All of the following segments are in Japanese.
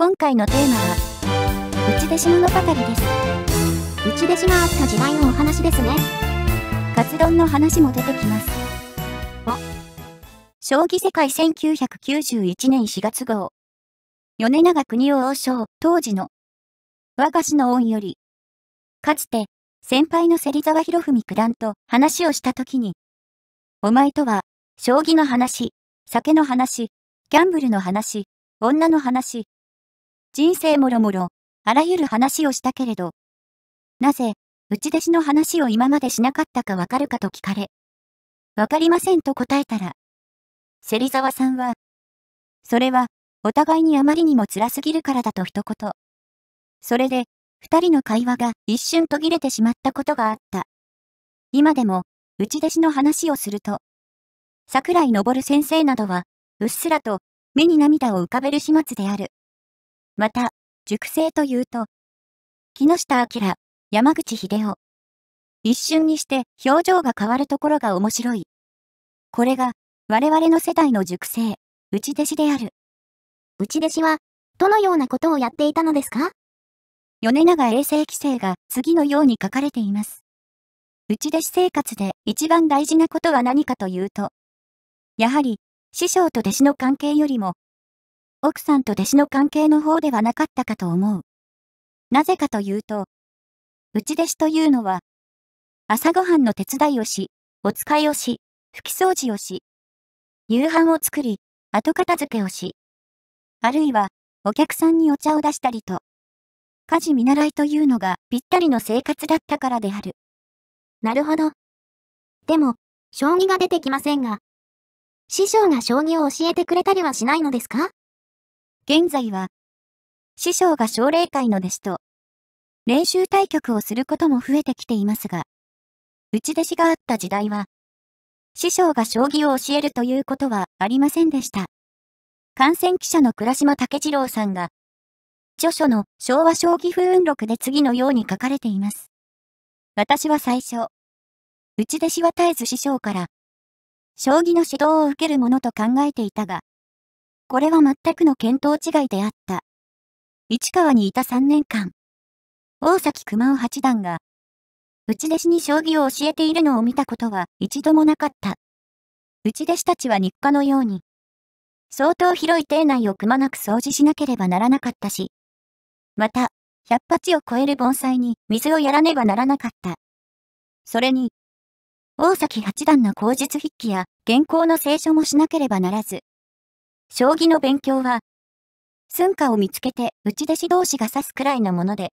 今回のテーマは、内弟子物語です。内弟子があった時代のお話ですね。カツ丼の話も出てきます。お。将棋世界1991年4月号。米長国を王将、当時の。和が子の恩より。かつて、先輩の芹沢博文九段と話をしたときに、お前とは、将棋の話、酒の話、ギャンブルの話、女の話、人生もろもろ、あらゆる話をしたけれど、なぜ、内弟子の話を今までしなかったかわかるかと聞かれ、わかりませんと答えたら、芹沢さんは、それは、お互いにあまりにも辛すぎるからだと一言。それで、二人の会話が一瞬途切れてしまったことがあった。今でも、内弟子の話をすると、桜井昇先生などは、うっすらと、目に涙を浮かべる始末である。また、熟成というと、木下明、山口秀夫。一瞬にして表情が変わるところが面白い。これが、我々の世代の熟成、内弟子である。内弟子は、どのようなことをやっていたのですか米長衛生規制が次のように書かれています。内弟子生活で一番大事なことは何かというと、やはり、師匠と弟子の関係よりも奥さんと弟子の関係の方ではなかったかと思う。なぜかというと、内弟子というのは、朝ごはんの手伝いをし、お使いをし、拭き掃除をし、夕飯を作り、後片付けをし、あるいは、お客さんにお茶を出したりと、家事見習いというのがぴったりの生活だったからである。なるほど。でも、将棋が出てきませんが、師匠が将棋を教えてくれたりはしないのですか現在は、師匠が奨励会の弟子と、練習対局をすることも増えてきていますが、内弟子があった時代は、師匠が将棋を教えるということはありませんでした。感染記者の倉島武次郎さんが、著書の昭和将棋風雲録で次のように書かれています。私は最初、内弟子は絶えず師匠から、将棋の指導を受けるものと考えていたが、これは全くの見当違いであった。市川にいた3年間、大崎熊尾八段が、内弟子に将棋を教えているのを見たことは一度もなかった。内弟子たちは日課のように、相当広い邸内をくまなく掃除しなければならなかったし、また、100を超える盆栽に水をやらねばならなかった。それに、大崎八段の口述筆記や原稿の聖書もしなければならず、将棋の勉強は、寸下を見つけて内弟子同士が指すくらいのもので、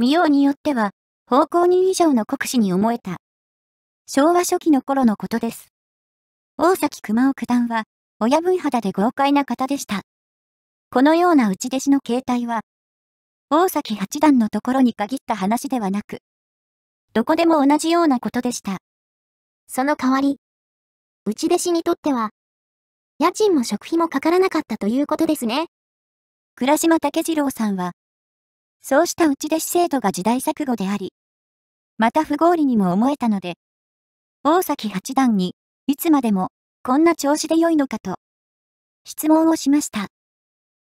見ようによっては、方向人以上の国士に思えた。昭和初期の頃のことです。大崎熊尾九段は、親分肌で豪快な方でした。このような内弟子の形態は、大崎八段のところに限った話ではなく、どこでも同じようなことでした。その代わり、内弟子にとっては、家賃も食費もかからなかったということですね。倉島武次郎さんは、そうした内弟子制度が時代錯誤であり、また不合理にも思えたので、大崎八段に、いつまでも、こんな調子で良いのかと、質問をしました。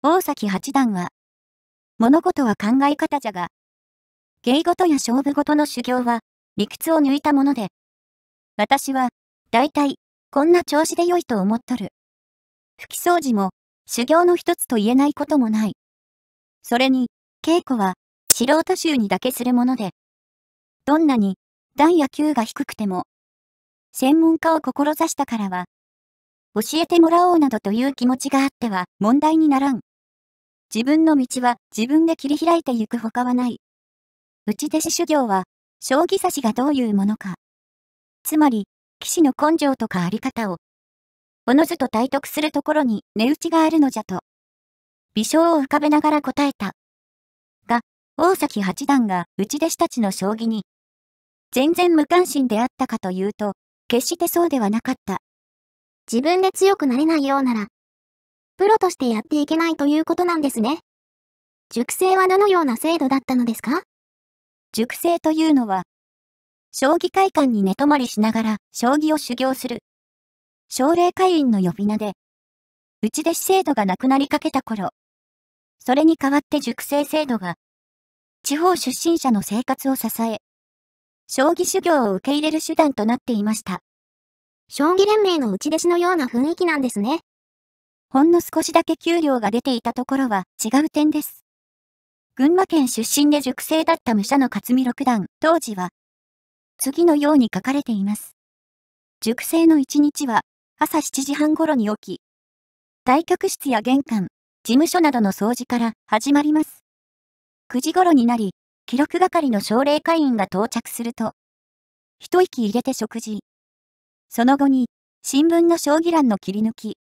大崎八段は、物事は考え方じゃが、芸事や勝負事の修行は、理屈を抜いたもので、私は、大体、こんな調子で良いと思っとる。拭き掃除も修行の一つと言えないこともない。それに、稽古は素人衆にだけするもので、どんなに段や級が低くても、専門家を志したからは、教えてもらおうなどという気持ちがあっては問題にならん。自分の道は自分で切り開いてゆくほかはない。ち弟子修行は、将棋指しがどういうものか。つまり、騎士の根性とかあり方を、おのずと体得するところに値打ちがあるのじゃと。微笑を浮かべながら答えた。が、大崎八段が内弟子たちの将棋に、全然無関心であったかというと、決してそうではなかった。自分で強くなれないようなら、プロとしてやっていけないということなんですね。熟成はどのような制度だったのですか熟成というのは、将棋会館に寝泊まりしながら将棋を修行する、奨励会員の呼び名で、内弟子制度がなくなりかけた頃、それに代わって熟成制度が、地方出身者の生活を支え、将棋修行を受け入れる手段となっていました。将棋連盟の内弟子のような雰囲気なんですね。ほんの少しだけ給料が出ていたところは違う点です。群馬県出身で熟成だった武者の勝見六段、当時は、次のように書かれています。熟成の一日は朝7時半頃に起き、対局室や玄関、事務所などの掃除から始まります。9時頃になり、記録係の奨励会員が到着すると、一息入れて食事。その後に、新聞の将棋欄の切り抜き、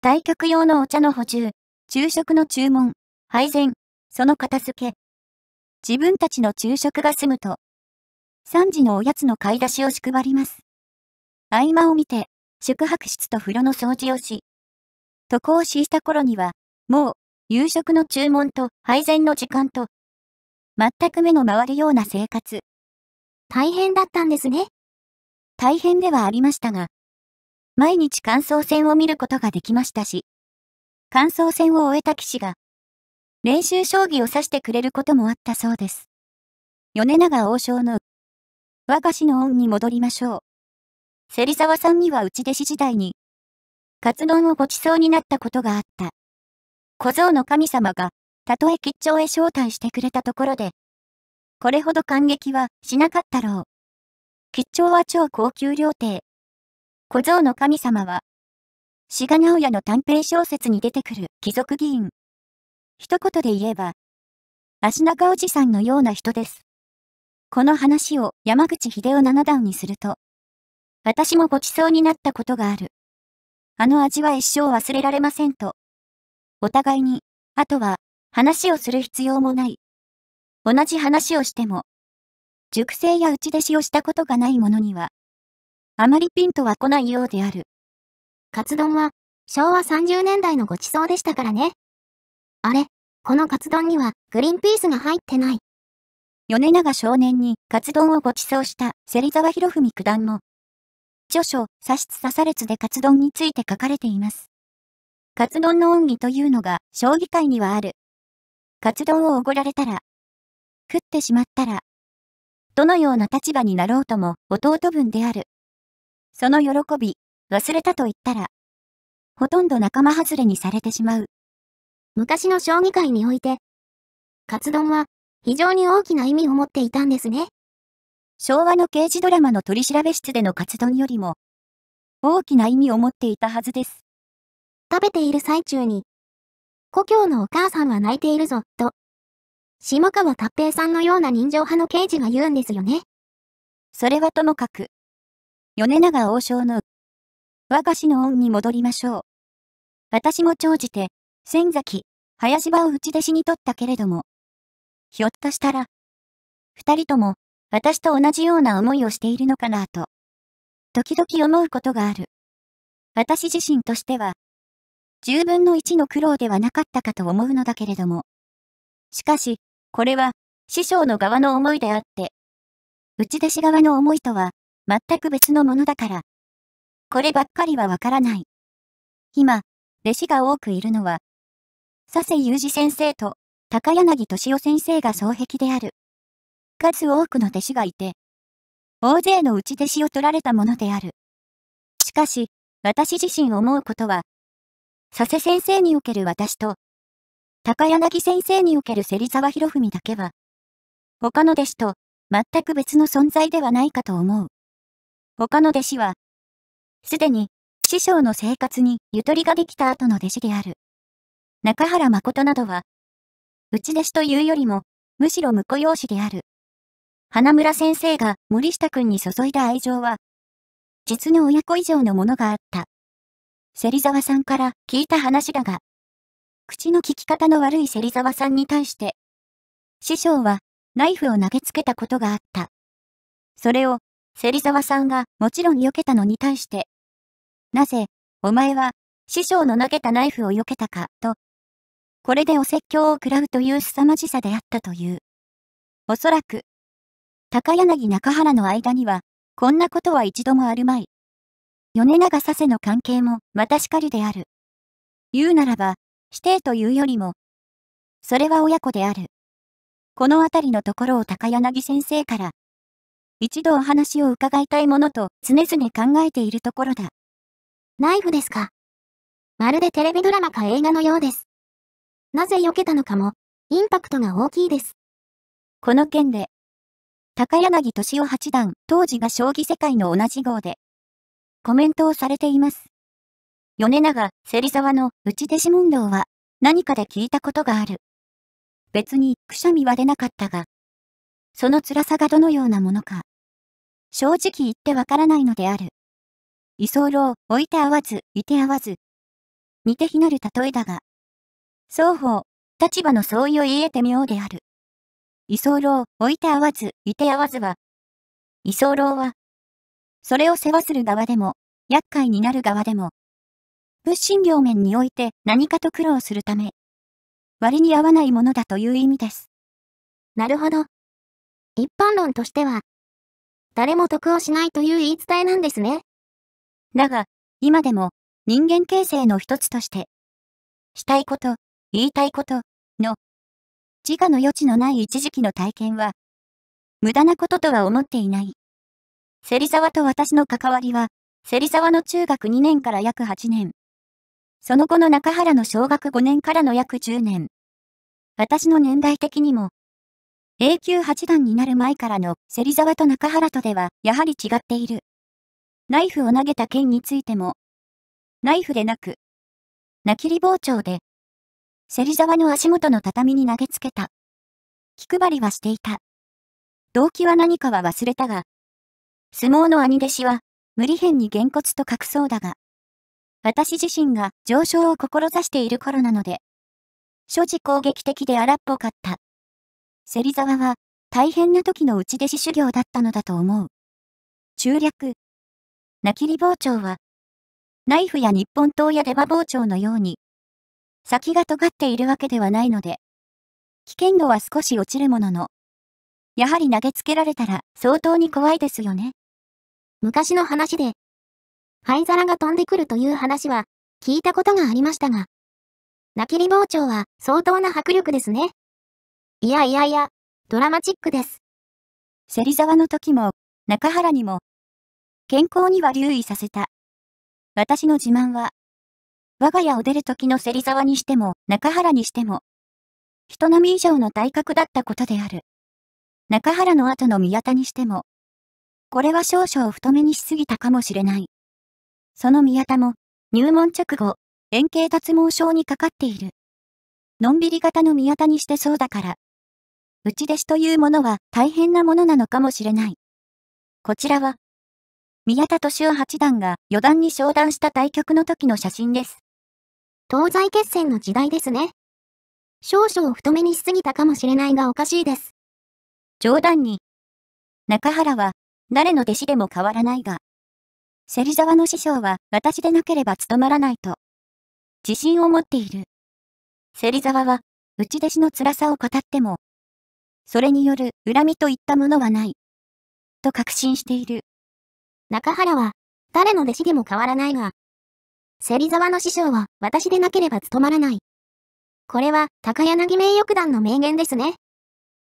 対局用のお茶の補充、昼食の注文、配膳、その片付け。自分たちの昼食が済むと、3時のおやつの買い出しを仕配ります。合間を見て、宿泊室と風呂の掃除をし、渡航しいた頃には、もう、夕食の注文と配膳の時間と、全く目の回るような生活。大変だったんですね。大変ではありましたが、毎日感想戦を見ることができましたし、感想戦を終えた騎士が、練習将棋を指してくれることもあったそうです。米長王将の、我が子の恩に戻りましょう。芹沢さんには内弟子時代に、カツ丼をご馳走になったことがあった。小僧の神様が、たとえ吉兆へ招待してくれたところで、これほど感激はしなかったろう。吉兆は超高級料亭。小僧の神様は、志賀直哉の短編小説に出てくる貴族議員。一言で言えば、足長おじさんのような人です。この話を山口秀夫七段にすると、私もごちそうになったことがある。あの味は一生忘れられませんと。お互いに、あとは、話をする必要もない。同じ話をしても、熟成や打ち出しをしたことがないものには、あまりピンとは来ないようである。カツ丼は、昭和30年代のごちそうでしたからね。あれ、このカツ丼には、グリーンピースが入ってない。米長少年にカツ丼をごちそうした芹沢博文九段も、著書、し刺されつでカツ丼について書かれています。カツ丼の恩義というのが、将棋界にはある。カツ丼をおごられたら、食ってしまったら、どのような立場になろうとも弟分である。その喜び、忘れたと言ったら、ほとんど仲間外れにされてしまう。昔の将棋界において、カツ丼は非常に大きな意味を持っていたんですね。昭和の刑事ドラマの取調室での活動よりも、大きな意味を持っていたはずです。食べている最中に、故郷のお母さんは泣いているぞ、と、下川達平さんのような人情派の刑事が言うんですよね。それはともかく、米長王将の、我が死の恩に戻りましょう。私も長じて、仙崎、林場をち弟子に取ったけれども、ひょっとしたら、二人とも、私と同じような思いをしているのかなと、時々思うことがある。私自身としては、10分の1の苦労ではなかったかと思うのだけれども。しかし、これは、師匠の側の思いであって、ち弟子側の思いとは、全く別のものだから。こればっかりはわからない。今、弟子が多くいるのは、佐世裕二先生と、高柳敏夫先生が双璧である。数多くの弟子がいて、大勢の内弟子を取られたものである。しかし、私自身思うことは、佐世先生における私と、高柳先生における芹沢博文だけは、他の弟子と全く別の存在ではないかと思う。他の弟子は、すでに師匠の生活にゆとりができた後の弟子である。中原誠などは、内弟子というよりも、むしろ婿養子である。花村先生が森下くんに注いだ愛情は、実の親子以上のものがあった。芹沢さんから聞いた話だが、口の聞き方の悪い芹沢さんに対して、師匠はナイフを投げつけたことがあった。それを、芹沢さんがもちろん避けたのに対して、なぜ、お前は、師匠の投げたナイフを避けたか、と、これでお説教を食らうという凄まじさであったという。おそらく、高柳中原の間には、こんなことは一度もあるまい。米長佐世の関係もまたしかりである。言うならば、指定というよりも、それは親子である。このあたりのところを高柳先生から、一度お話を伺いたいものと常々考えているところだ。ナイフですか。まるでテレビドラマか映画のようです。なぜ避けたのかも、インパクトが大きいです。この件で、高柳敏夫八段、当時が将棋世界の同じ号で、コメントをされています。米長、芹沢の内弟子問答は、何かで聞いたことがある。別に、くしゃみは出なかったが、その辛さがどのようなものか、正直言ってわからないのである。居候、置いて合わず、いて合わず。似て非なる例えだが、双方、立場の相違を言えてみようである。居候、置いて合わず、いて合わずは、居候は、それを世話する側でも、厄介になる側でも、物心両面において何かと苦労するため、割に合わないものだという意味です。なるほど。一般論としては、誰も得をしないという言い伝えなんですね。だが、今でも人間形成の一つとして、したいこと、言いたいことの自我の余地のない一時期の体験は、無駄なこととは思っていない。芹沢と私の関わりは、芹沢の中学2年から約8年。その後の中原の小学5年からの約10年。私の年代的にも、A 級八段になる前からの芹沢と中原とではやはり違っている。ナイフを投げた件についても、ナイフでなく、なきり包丁で芹沢の足元の畳に投げつけた。気配りはしていた。動機は何かは忘れたが、相撲の兄弟子は、無理変にげんこつと隠そうだが、私自身が上昇を志している頃なので、所持攻撃的で荒っぽかった。芹沢は、大変な時の内弟子修行だったのだと思う。中略。泣きり包丁は、ナイフや日本刀や出刃包丁のように、先が尖っているわけではないので、危険度は少し落ちるものの、やはり投げつけられたら相当に怖いですよね。昔の話で、灰皿が飛んでくるという話は聞いたことがありましたが、泣きり包丁は相当な迫力ですね。いやいやいや、ドラマチックです。芹沢の時も、中原にも、健康には留意させた。私の自慢は、我が家を出る時の芹沢にしても、中原にしても、人並み以上の体格だったことである。中原の後の宮田にしても、これは少々太めにしすぎたかもしれない。その宮田も、入門直後、円形脱毛症にかかっている。のんびり型の宮田にしてそうだから。内弟子というものは大変なものなのかもしれない。こちらは、宮田敏夫八段が四段に昇段した対局の時の写真です。東西決戦の時代ですね。少々太めにしすぎたかもしれないがおかしいです。冗談に。中原は、誰の弟子でも変わらないが、芹沢の師匠は私でなければ務まらないと、自信を持っている。芹沢は、内弟子の辛さを語っても、それによる恨みといったものはない、と確信している。中原は、誰の弟子でも変わらないが、芹沢の師匠は、私でなければ務まらない。これは、高柳名誉団の名言ですね。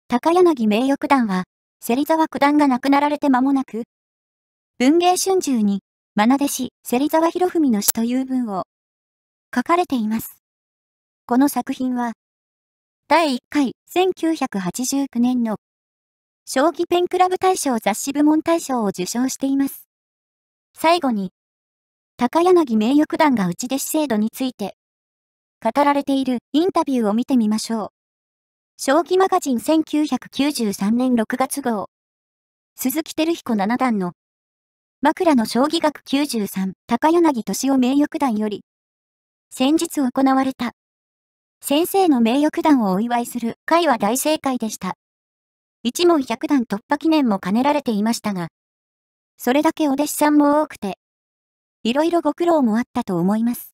高柳名誉団は、芹沢九段が亡くなられて間もなく、文芸春秋に、愛弟子、芹沢博文の詩という文を、書かれています。この作品は、第1回1989年の、将棋ペンクラブ大賞雑誌部門大賞を受賞しています。最後に、高柳名誉九段が内弟子制度について、語られているインタビューを見てみましょう。将棋マガジン1993年6月号。鈴木照彦七段の、枕の将棋学93高柳敏夫名誉九段より、先日行われた、先生の名誉九段をお祝いする会は大正解でした。一問百段突破記念も兼ねられていましたが、それだけお弟子さんも多くて、いろいろご苦労もあったと思います。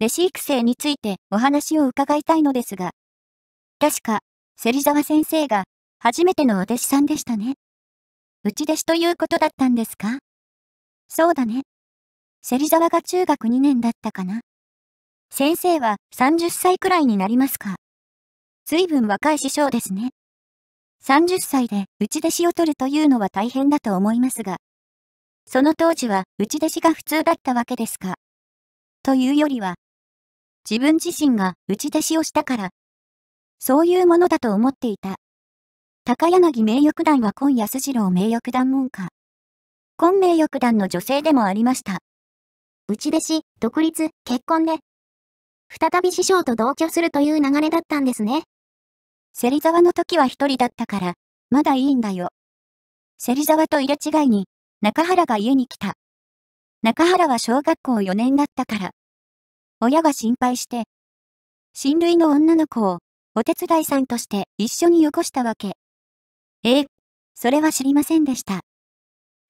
弟子育成についてお話を伺いたいのですが、確か、芹沢先生が初めてのお弟子さんでしたね。ち弟子ということだったんですかそうだね。芹沢が中学2年だったかな。先生は30歳くらいになりますか。随分若い師匠ですね。30歳でち弟子を取るというのは大変だと思いますが、その当時はち弟子が普通だったわけですか。というよりは、自分自身がち弟子をしたから、そういうものだと思っていた。高柳名誉九段は今安次郎名誉九段門下。今名誉九段の女性でもありました。ち弟子、独立、結婚で、再び師匠と同居するという流れだったんですね。芹沢の時は一人だったから、まだいいんだよ。芹沢と入れ違いに、中原が家に来た。中原は小学校4年だったから。親が心配して、親類の女の子をお手伝いさんとして一緒によこしたわけ。ええ、それは知りませんでした。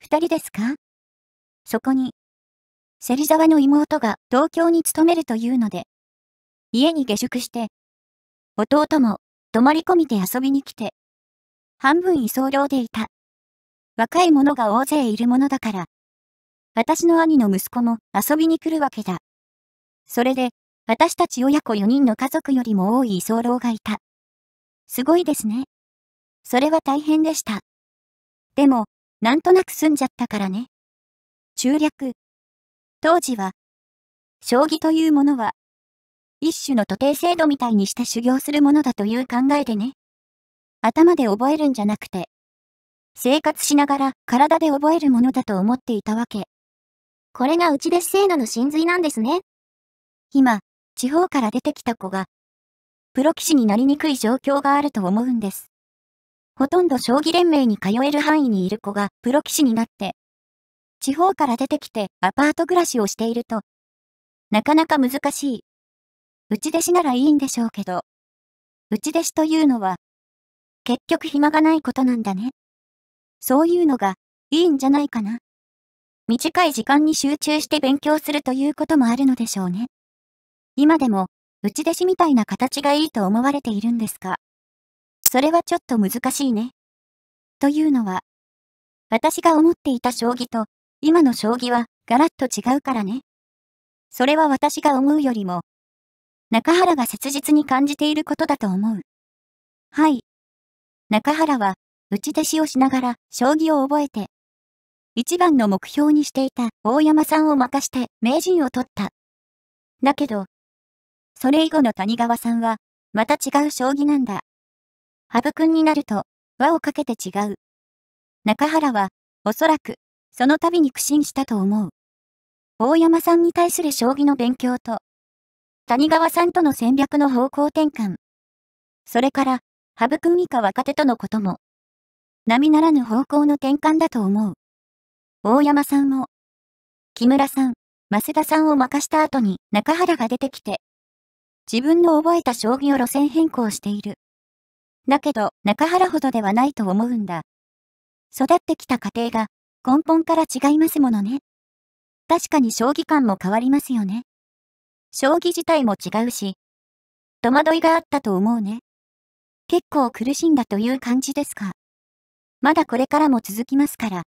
二人ですかそこに、芹沢の妹が東京に勤めるというので、家に下宿して、弟も泊まり込みで遊びに来て、半分居候でいた。若い者が大勢いるものだから。私の兄の息子も遊びに来るわけだ。それで、私たち親子4人の家族よりも多い居候がいた。すごいですね。それは大変でした。でも、なんとなく済んじゃったからね。中略。当時は、将棋というものは、一種の徒弟制度みたいにして修行するものだという考えでね。頭で覚えるんじゃなくて、生活しながら体で覚えるものだと思っていたわけ。これが内弟子制度の真髄なんですね。今、地方から出てきた子が、プロ棋士になりにくい状況があると思うんです。ほとんど将棋連盟に通える範囲にいる子がプロ棋士になって、地方から出てきてアパート暮らしをしていると、なかなか難しい。内弟子ならいいんでしょうけど、内弟子というのは、結局暇がないことなんだね。そういうのがいいんじゃないかな。短い時間に集中して勉強するということもあるのでしょうね。今でも、内弟子みたいな形がいいと思われているんですか。それはちょっと難しいね。というのは、私が思っていた将棋と今の将棋はガラッと違うからね。それは私が思うよりも、中原が切実に感じていることだと思う。はい。中原は打ち弟子をしながら将棋を覚えて、一番の目標にしていた大山さんを任して名人を取った。だけど、それ以後の谷川さんは、また違う将棋なんだ。羽生くんになると、輪をかけて違う。中原は、おそらく、その度に苦心したと思う。大山さんに対する将棋の勉強と、谷川さんとの戦略の方向転換。それから、羽生くん以下若手とのことも。並ならぬ方向の転換だと思う。大山さんも、木村さん、増田さんを任した後に中原が出てきて、自分の覚えた将棋を路線変更している。だけど、中原ほどではないと思うんだ。育ってきた過程が根本から違いますものね。確かに将棋観も変わりますよね。将棋自体も違うし、戸惑いがあったと思うね。結構苦しんだという感じですか。まだこれからも続きますから。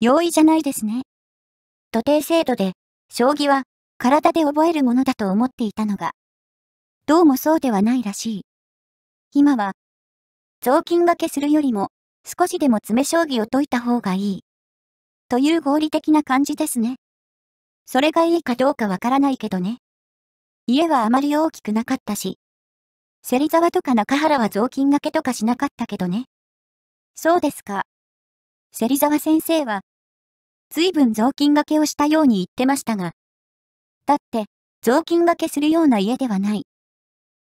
容易じゃないですね。徒弟制度で、将棋は体で覚えるものだと思っていたのが、どうもそうではないらしい。今は、雑巾がけするよりも、少しでも詰将棋を解いた方がいい。という合理的な感じですね。それがいいかどうかわからないけどね。家はあまり大きくなかったし。芹沢とか中原は雑巾がけとかしなかったけどね。そうですか。芹沢先生は、随分雑巾がけをしたように言ってましたが、だって、雑巾がけするような家ではない。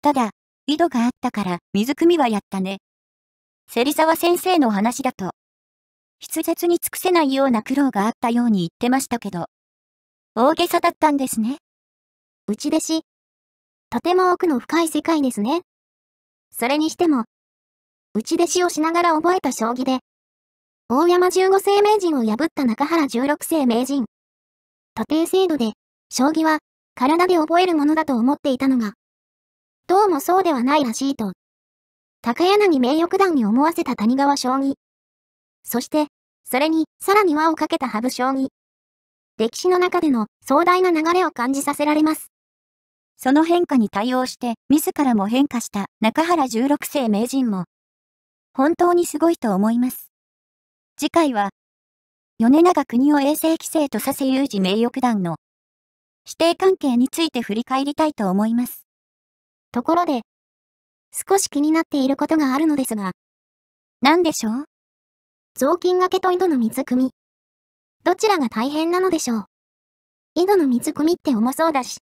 ただ、井戸があったから水汲みはやったね。芹沢先生の話だと、筆舌に尽くせないような苦労があったように言ってましたけど、大げさだったんですね。うち弟子。とても奥の深い世界ですね。それにしても、打ち弟子をしながら覚えた将棋で、大山15世名人を破った中原16世名人。徒弟制度で、将棋は体で覚えるものだと思っていたのが、どうもそうではないらしいと、高柳名誉九段に思わせた谷川将棋。そして、それに、さらに輪をかけた羽生将棋。歴史の中での壮大な流れを感じさせられます。その変化に対応して、自らも変化した中原16世名人も、本当にすごいと思います。次回は、米長国を衛生規制とさせ有事名誉九段の指定関係について振り返りたいと思います。ところで、少し気になっていることがあるのですが、何でしょう雑巾がけと井戸の水汲み。どちらが大変なのでしょう井戸の水汲みって重そうだし、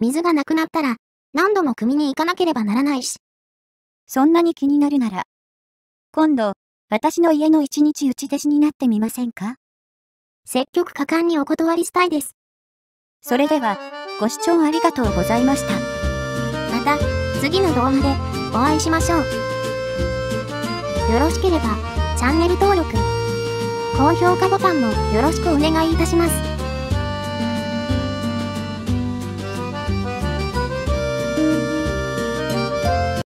水がなくなったら何度も汲みに行かなければならないし。そんなに気になるなら、今度、私の家の一日打ち弟子になってみませんか積極果敢にお断りしたいです。それでは、ご視聴ありがとうございました。また、次の動画でお会いしましょう。よろしければ、チャンネル登録、高評価ボタンもよろしくお願いいたします。